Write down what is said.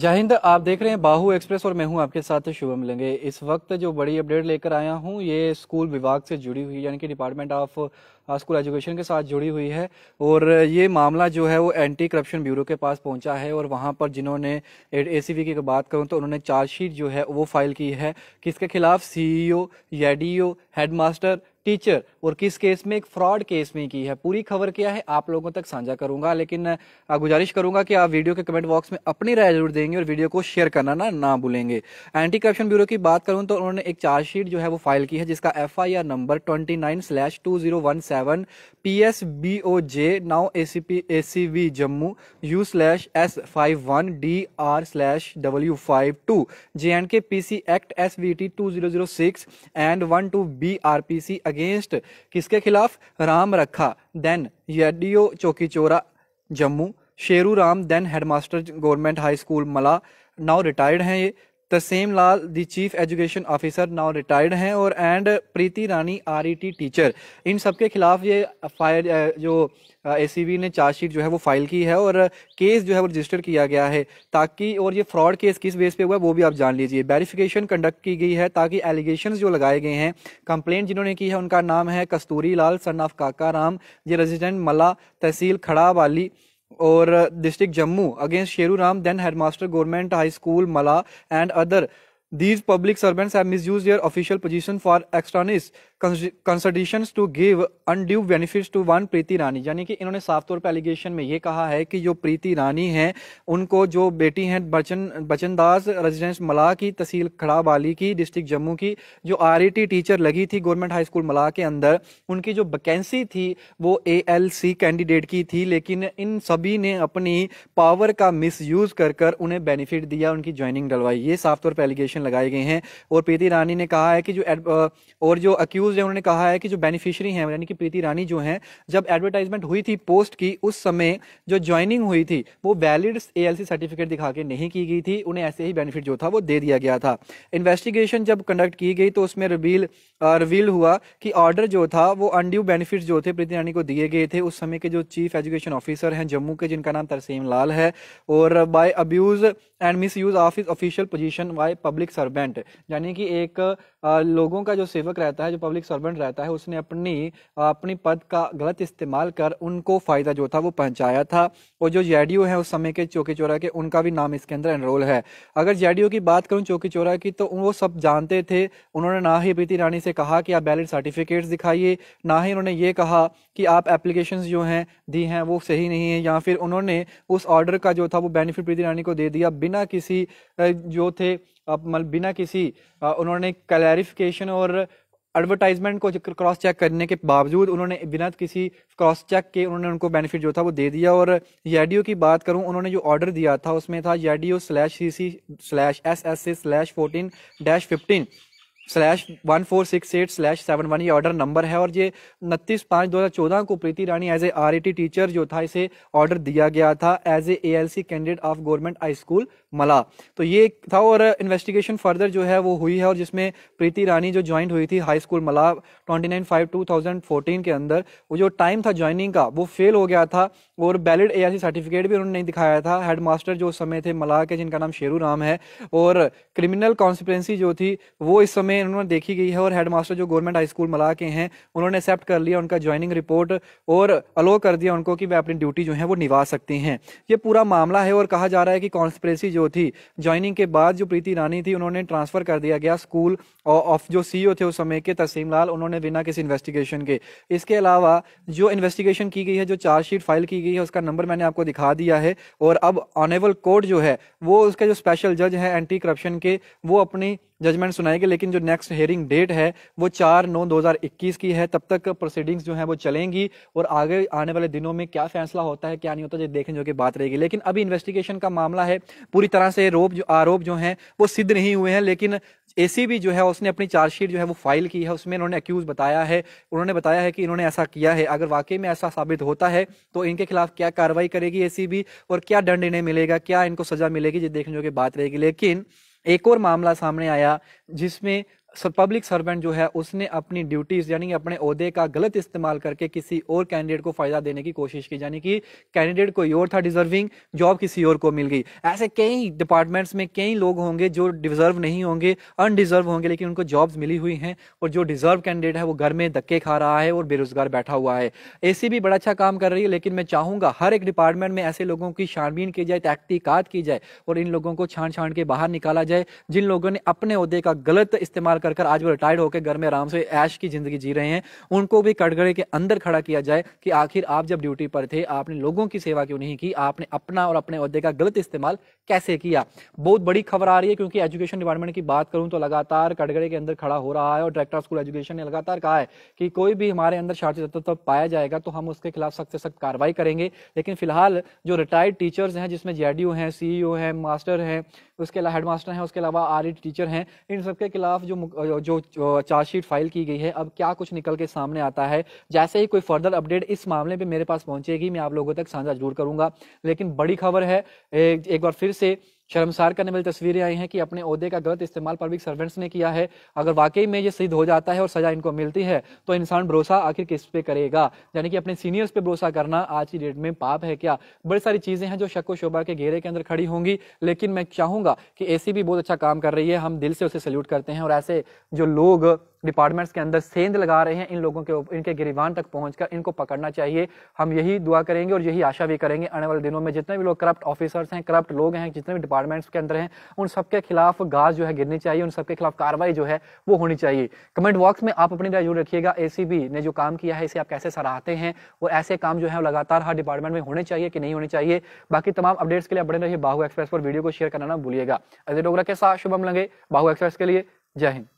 जय हिंद आप देख रहे हैं बाहू एक्सप्रेस और मैं हूं आपके साथ शुभम लेंगे इस वक्त जो बड़ी अपडेट लेकर आया हूं ये स्कूल विभाग से जुड़ी हुई यानी कि डिपार्टमेंट ऑफ स्कूल एजुकेशन के साथ जुड़ी हुई है और ये मामला जो है वो एंटी करप्शन ब्यूरो के पास पहुंचा है और वहां पर जिन्होंने ए सी की बात करूँ तो उन्होंने चार्जशीट जो है वो फाइल की है किसके खिलाफ C E O D headmaster teacher और किस केस में एक फ्रॉड केस में की है पूरी खबर क्या है आप लोगों तक साझा करूंगा लेकिन गुजारिश करूंगा कि आप वीडियो के कमेंट बॉक्स में अपनी राय जरूर देंगे और वीडियो को शेयर करना ना ना भूलेंगे एंटी करप्शन ब्यूरो की बात करूं तो उन्होंने एक चार्जशीट जो है वो फाइल की है जिसका F number twenty nine slash two zero one seven P S B O J now A C P A C V Jammu U slash S five one D R slash W five two J and K P C act S V T two zero zero six and one two B R P C against किसके खिलाफ राम रखा then यडीओ Chowki Chora Jammu Sheru Ram then headmaster government high school Mala now retired हैं ये Tasem Lal the chief education officer now retired हैं और and Preeti Rani RET teacher इन सब के खिलाफ ये फायर जो एसीबी ने चार्जशीट जो है वो फाइल की है और केस जो है वो रजिस्टर किया गया है ताकि और ये फ्रॉड केस किस बेस पे हुआ है वो भी आप जान लीजिए वेरिफिकेशन कंडक्ट की गई है ताकि एलिगेशन जो लगाए गए हैं कंप्लेंट जिन्होंने की है उनका नाम है कस्तूरी लाल सन ऑफ काका राम ये रेजिडेंट मला तहसील खड़ा वाली और district Jammu against Sheru Ram then headmaster government high school Mala and other These public servants have misused their official position for extraneous concessions to give undue benefits to one Preeti Rani यानी कि इन्होंने साफ तौर पर एलिगेशन में ये कहा है कि जो प्रीति रानी हैं उनको जो बेटी हैं बचन बचनदास रेजिडेंस मलाह की तहसील खड़ाबाली की डिस्ट्रिक्ट जम्मू की जो आर टीचर e लगी थी गवर्नमेंट हाई स्कूल मलाह के अंदर उनकी जो वैकेंसी थी वो ए कैंडिडेट की थी लेकिन इन सभी ने अपनी पावर का मिस कर कर उन्हें बेनिफिट दिया उनकी ज्वाइनिंग डलवाई ये साफ तौर पर एलिगेशन एक्शन लगाए गए हैं और प्रीति रानी ने कहा है कि जो और जो अक्यूज है उन्होंने कहा है कि जो बेनिफिशियरी हैं यानी कि प्रीति रानी जो हैं जब एडवर्टाइजमेंट हुई थी पोस्ट की उस समय जो ज्वाइनिंग हुई थी वो वैलिड ए सर्टिफिकेट दिखा के नहीं की गई थी उन्हें ऐसे ही बेनिफिट जो था वो दे दिया गया था इन्वेस्टिगेशन जब कंडक्ट की गई तो उसमें रिवील रिवील हुआ कि ऑर्डर जो था वो अनड्यू बेनिफिट जो थे प्रीति रानी को दिए गए थे उस समय के जो चीफ एजुकेशन ऑफिसर हैं जम्मू के जिनका नाम तरसीम लाल है और by abuse and misuse of his official position by public public servant यानी कि एक लोगों का जो सेवक रहता है जो पब्लिक सर्वेंट रहता है उसने अपनी अपनी पद का गलत इस्तेमाल कर उनको फ़ायदा जो था वो पहुंचाया था और जो जेडीओ है उस समय के चौकी चौरा के उनका भी नाम इसके अंदर एनरोल है अगर जेडीओ की बात करूँ चौकी चौरा की तो वो सब जानते थे उन्होंने ना ही प्रीति रानी से कहा कि आप बैलिड सर्टिफिकेट्स दिखाइए ना ही उन्होंने ये कहा कि आप एप्लीकेशन जो हैं दी हैं वो सही नहीं है या फिर उन्होंने उस ऑर्डर का जो था वो बेनिफिट प्रीति रानी को दे दिया बिना किसी जो थे बिना किसी उन्होंने क्लैरिफिकेशन और एडवर्टाइजमेंट को क्रॉस चेक करने के बावजूद उन्होंने बिना किसी क्रॉस चेक के उन्होंने उनको बेनिफिट जो था वो दे दिया और येडियो की बात करूं उन्होंने जो ऑर्डर दिया था उसमें था येडियो slash C C slash S S A slash fourteen dash fifteen slash one four six eight slash seven one ये ऑर्डर नंबर है और ये उनतीस पाँच दो हज़ार चौदह को Preeti Rani as A R teacher जो था इसे ऑर्डर दिया गया था as A L C candidate of government high school Mala तो ये था और इन्वेस्टिगेशन फर्दर जो है वो हुई है और जिसमें प्रीति रानी जो ज्वाइन हुई थी high school Mala twenty nine five two thousand fourteen के अंदर वो जो टाइम था ज्वाइनिंग का वो फेल हो गया था और वैलिड ए सर्टिफिकेट भी उन्होंने नहीं दिखाया था हेड मास्टर जो उस समय थे मला के जिनका नाम शेरू राम है और क्रिमिनल कॉन्सिक्वेंसी जो थी वो इस समय में इन्होंने देखी गई है और हेडमास्टर जो गवर्नमेंट हाई स्कूल मला के हैं उन्होंने एक्सेप्ट कर लिया उनका ज्वाइनिंग रिपोर्ट और अलो कर दिया उनको कि वे अपनी ड्यूटी जो है वो निभा सकते हैं ये पूरा मामला है और कहा जा रहा है कि कॉन्स्परेसी जो थी ज्वाइनिंग के बाद जो प्रीति रानी थी उन्होंने ट्रांसफर कर दिया गया स्कूल ऑफ जो सी थे उस समय के तसीम लाल उन्होंने बिना किसी इन्वेस्टिगेशन के इसके अलावा जो इन्वेस्टिगेशन की गई है जो चार्जशीट फाइल की गई है उसका नंबर मैंने आपको दिखा दिया है और अब ऑनेबल कोर्ट जो है वो उसका जो स्पेशल जज है एंटी करप्शन के वो अपनी जजमेंट सुनाएंगे लेकिन जो नेक्स्ट हेयरिंग डेट है वो चार नौ इक्कीस की है तब तक प्रोसीडिंग्स जो है वो चलेंगी और आगे आने वाले दिनों में क्या फैसला होता है क्या नहीं होता जो देखने जो कि बात रहेगी लेकिन अभी इन्वेस्टिगेशन का मामला है पूरी तरह से रोप जो आरोप जो है वो सिद्ध नहीं हुए हैं लेकिन एसीबी जो है उसने अपनी चार्जशीट जो है वो फाइल की है उसमें इन्होंने एक्यूज बताया है उन्होंने बताया है कि इन्होंने ऐसा किया है अगर वाकई में ऐसा साबित होता है तो इनके खिलाफ क्या कार्रवाई करेगी एसीबी और क्या दंड इन्हें मिलेगा क्या इनको सजा मिलेगी ये देखने जो की बात रहेगी लेकिन एक और मामला सामने आया जिसमें पब्लिक सर्वेंट जो है उसने अपनी ड्यूटीज यानी अपने अहदे का गलत इस्तेमाल करके किसी और कैंडिडेट को फायदा देने की कोशिश की यानी कि कैंडिडेट कोई और था डिजर्विंग जॉब किसी और को मिल गई ऐसे कई डिपार्टमेंट्स में कई लोग होंगे जो डिजर्व नहीं होंगे अनडिजर्व होंगे लेकिन उनको जॉब्स मिली हुई हैं और जो डिजर्व कैंडिडेट है वो घर में धक्के खा रहा है और बेरोजगार बैठा हुआ है ए भी बड़ा अच्छा काम कर रही है लेकिन मैं चाहूंगा हर एक डिपार्टमेंट में ऐसे लोगों की छानबीन की जाए तहकीकत की जाए और इन लोगों को छान छान के बाहर निकाला जाए जिन लोगों ने अपने अहदे का गलत इस्तेमाल पार कर आज वो रिटायर्ड होकर घर में आराम से ऐश की जिंदगी जी रहे हैं उनको भी कटघरे के अंदर खड़ा किया जाए कि आखिर आप जब ड्यूटी पर थे आपने लोगों की सेवा क्यों नहीं की आपने अपना और अपने अहदे का गलत इस्तेमाल कैसे किया बहुत बड़ी खबर आ रही है क्योंकि एजुकेशन डिपार्टमेंट की बात करूं तो लगातार कटघरे के अंदर खड़ा हो रहा है और डायरेक्टर स्कूल एजुकेशन ने लगातार कहा है कि कोई भी हमारे अंदर शार्थित तत्व तो पाया जाएगा तो हम उसके खिलाफ सख्त से सख्त कार्रवाई करेंगे लेकिन फिलहाल जो रिटायर्ड टीचर्स हैं जिसमें जे हैं सीईओ हैं मास्टर हैं उसके अलावा हेड मास्टर हैं उसके अलावा आर टीचर हैं इन सबके खिलाफ जो जो चार्जशीट फाइल की गई है अब क्या कुछ निकल के सामने आता है जैसे ही कोई फर्दर अपडेट इस मामले में मेरे पास पहुंचेगी मैं आप लोगों तक साझा जरूर करूंगा लेकिन बड़ी खबर है एक बार फिर से शर्मसार करने वाली तस्वीरें आई हैं कि अपने अहदे का गलत इस्तेमाल पब्लिक सर्वेंट्स ने किया है अगर वाकई में ये सिद्ध हो जाता है और सजा इनको मिलती है तो इंसान भरोसा आखिर किस पे करेगा यानी कि अपने सीनियर्स पे भरोसा करना आज की डेट में पाप है क्या बड़ी सारी चीज़ें हैं जो व शोभा के घेरे के अंदर खड़ी होंगी लेकिन मैं चाहूँगा कि ए भी बहुत अच्छा काम कर रही है हम दिल से उसे सल्यूट करते हैं और ऐसे जो लोग डिपार्टमेंट्स के अंदर सेंध लगा रहे हैं इन लोगों के इनके गिरिवान तक पहुंचकर इनको पकड़ना चाहिए हम यही दुआ करेंगे और यही आशा भी करेंगे आने वाले दिनों में जितने भी लोग करप्ट ऑफिसर्स हैं करप्ट लोग हैं जितने भी डिपार्टमेंट्स के अंदर हैं उन सबके खिलाफ गाज जो है गिरनी चाहिए उन सबके खिलाफ कार्रवाई जो है वो होनी चाहिए कमेंट बॉक्स में आप अपनी राय जरूर रखिएगा ए ने जो काम किया है इसे आप कैसे सराहते हैं और ऐसे काम जो है लगातार हर डिपार्टमेंट में होने चाहिए कि नहीं होने चाहिए बाकी तमाम अपडेट्स के लिए बने रहिए बाहू एक्सप्रेस पर वीडियो को शेयर करना ना भूलिएगा अजय डोगरा के साथ शुभम लगे बाहू एक्सप्रेस के लिए जय हिंद